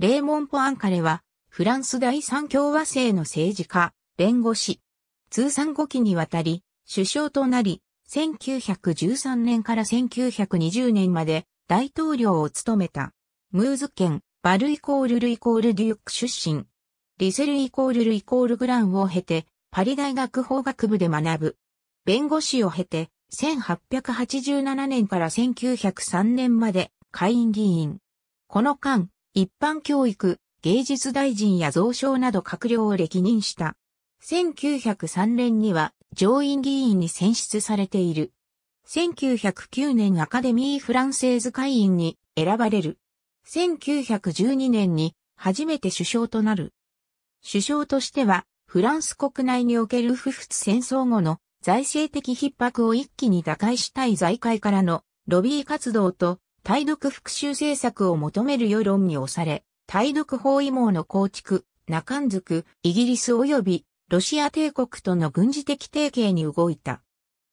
レーモン・ポアンカレは、フランス第三共和制の政治家、弁護士。通算5期にわたり、首相となり、1913年から1920年まで大統領を務めた。ムーズ県、バルイコールルイコールデューク出身。リセルイコールルイコールグランを経て、パリ大学法学部で学ぶ。弁護士を経て、1887年から1903年まで会員議員。この間、一般教育、芸術大臣や蔵省など閣僚を歴任した。1903年には上院議員に選出されている。1909年アカデミー・フランセーズ会員に選ばれる。1912年に初めて首相となる。首相としては、フランス国内における不仏戦争後の財政的逼迫を一気に打開したい財界からのロビー活動と対独復讐政策を求める世論に押され、対独包囲網の構築、中間族、イギリス及びロシア帝国との軍事的提携に動いた。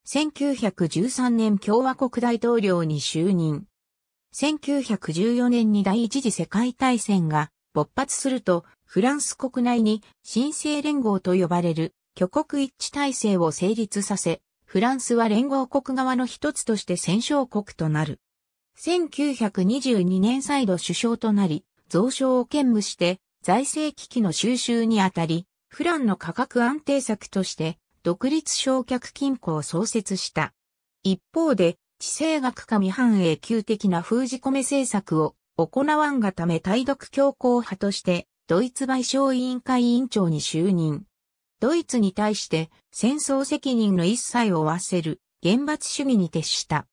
1913年共和国大統領に就任。1914年に第一次世界大戦が勃発すると、フランス国内に新生連合と呼ばれる挙国一致体制を成立させ、フランスは連合国側の一つとして戦勝国となる。1922年再度首相となり、増床を兼務して財政危機の収集にあたり、フランの価格安定策として独立償却金庫を創設した。一方で、地政学下未反永久的な封じ込め政策を行わんがため対独強硬派として、ドイツ賠償委員会委員長に就任。ドイツに対して戦争責任の一切を負わせる厳罰主義に徹した。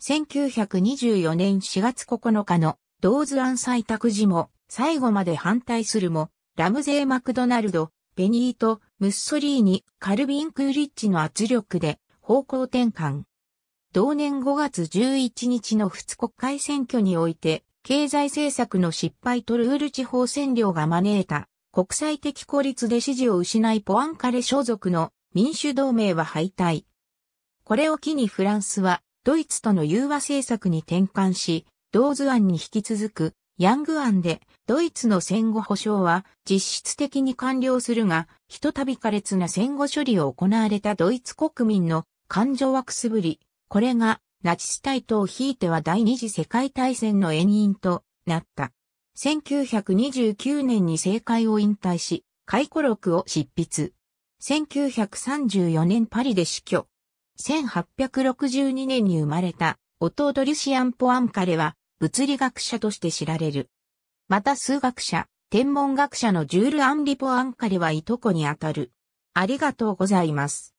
1924年4月9日のドズア案採択時も最後まで反対するも、ラムゼー・マクドナルド、ベニート、ムッソリーニ、カルビン・クーリッチの圧力で方向転換。同年5月11日の仏国会選挙において、経済政策の失敗とルール地方占領が招いた国際的孤立で支持を失いポアンカレ所属の民主同盟は敗退。これを機にフランスはドイツとの融和政策に転換し、ドーズ案に引き続く、ヤング案で、ドイツの戦後保障は実質的に完了するが、ひとたび苛烈な戦後処理を行われたドイツ国民の感情はくすぶり、これがナチス対等引いては第二次世界大戦の延因となった。1929年に政界を引退し、回顧録を執筆。1934年パリで死去。1862年に生まれた弟リュシアン・ポアンカレは物理学者として知られる。また数学者、天文学者のジュール・アンリ・ポアンカレはいとこにあたる。ありがとうございます。